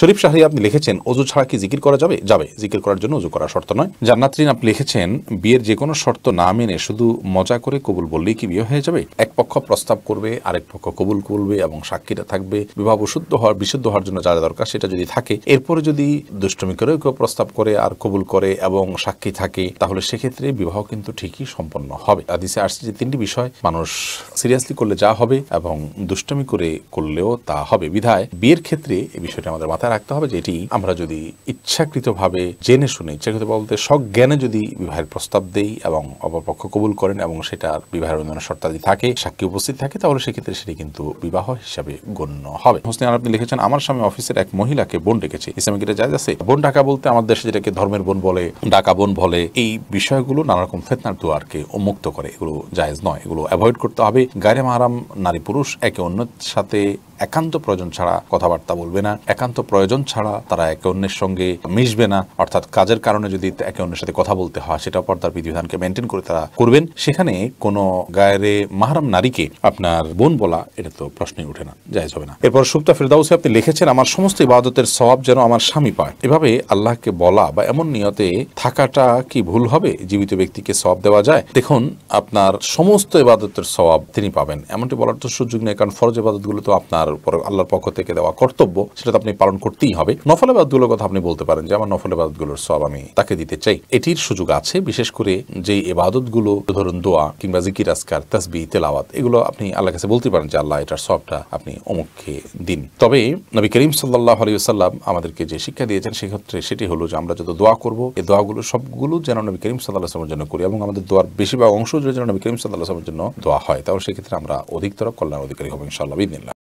শরীফ শাহরি আপনি লিখেছেন অজু ছাড়া কি জিকির করা যাবে যাবে জিকির করার জন্য অজু করা শর্ত নয় জান্নাতরিন আপনি লিখেছেন বিয়ের যে কোনো শর্ত না মেনে শুধু মজা করে কবুল বললেই কি বিয়ে হয়ে যাবে এক পক্ষ প্রস্তাব করবে আরেক পক্ষ কবুল করবে এবং সাক্ষীটা থাকবে বিবাহ শুদ্ধ হওয়ার বিশুদ্ধ হওয়ার জন্য যারা দরকার সেটা যদি থাকে এরপরে যদি দুষ্টমি করে কেউ প্রস্তাব করে আর কবুল করে এবং সাক্ষী থাকে তাহলে সেক্ষেত্রে বিবাহ কিন্তু ঠিকই সম্পন্ন হবে আদিসে আসছে যে তিনটি বিষয় মানুষ সিরিয়াসলি করলে যা হবে এবং দুষ্টমি করে করলেও তা হবে বিধায় বিয়ের ক্ষেত্রে এই বিষয়টা আমাদের মাথায় মাথায় রাখতে হবে যে এটি আমরা যদি ইচ্ছাকৃতভাবে জেনে শুনে ইচ্ছাকৃত বলতে সজ্ঞানে যদি বিবাহের প্রস্তাব দেই এবং অপরপক্ষ কবুল করেন এবং সেটার বিবাহের অন্যান্য শর্তাদি থাকে সাক্ষী উপস্থিত থাকে তাহলে সেক্ষেত্রে সেটি কিন্তু বিবাহ হিসাবে গণ্য হবে হোসেন আপনি লিখেছেন আমার স্বামী অফিসের এক মহিলাকে বোন ডেকেছে ইসলামিক এটা যায় আছে বোন ডাকা বলতে আমাদের দেশে যেটাকে ধর্মের বোন বলে ডাকা বোন বলে এই বিষয়গুলো নানা রকম ফেতনার দুয়ারকে উন্মুক্ত করে এগুলো জায়েজ নয় এগুলো অ্যাভয়েড করতে হবে গায়ে মারাম নারী পুরুষ একে অন্যের সাথে একান্ত প্রয়োজন ছাড়া কথাবার্তা বলবে না একান্ত প্রয়োজন ছাড়া তারা একে অন্যের সঙ্গে মিশবে না অর্থাৎ কাজের কারণে যদি একে অন্যের সাথে কথা বলতে হয় সেটা পর্দার বিধিবিধানকে মেনটেন করে তারা করবেন সেখানে কোনো গায়ে মাহারাম নারীকে আপনার বোন বলা এটা তো প্রশ্নই উঠে না যাই হবে না এরপর সুক্তা ফিরদাউসে আপনি লিখেছেন আমার সমস্ত ইবাদতের স্বভাব যেন আমার স্বামী পায় এভাবে আল্লাহকে বলা বা এমন নিয়তে থাকাটা কি ভুল হবে জীবিত ব্যক্তিকে স্বভাব দেওয়া যায় দেখুন আপনার সমস্ত ইবাদতের সবাব তিনি পাবেন এমনটি বলার তো সুযোগ নেই কারণ ফরজ ইবাদতগুলো তো আপনার তার উপরে আল্লাহর পক্ষ থেকে দেওয়া কর্তব্য সেটা তো আপনি পালন করতেই হবে নফল এবাদগুলোর কথা আপনি বলতে পারেন যে আমার নফল এবাদগুলোর সব আমি তাকে দিতে চাই এটির সুযোগ আছে বিশেষ করে যে এবাদতগুলো ধরুন দোয়া কিংবা জিকির আসকার তাসবি তেলাওয়াত এগুলো আপনি আল্লাহ কাছে বলতে পারেন যে আল্লাহ এটার সবটা আপনি অমুখে দিন তবে নবী করিম সাল্লাহ আলী সাল্লাম আমাদেরকে যে শিক্ষা দিয়েছেন সেক্ষেত্রে সেটি হলো যে আমরা যত দোয়া করব এই দোয়াগুলো সবগুলো যেন নবী করিম সাল্লাহ আসলামের জন্য করি এবং আমাদের দোয়ার বেশিরভাগ অংশ যেন নবী করিম সাল্লাহ আসলামের জন্য দোয়া হয় তাহলে সেক্ষেত্রে আমরা অধিকতর কল্যাণ অধিকারী হব ইনশাআল্লাহ বিদিনিল্লাহ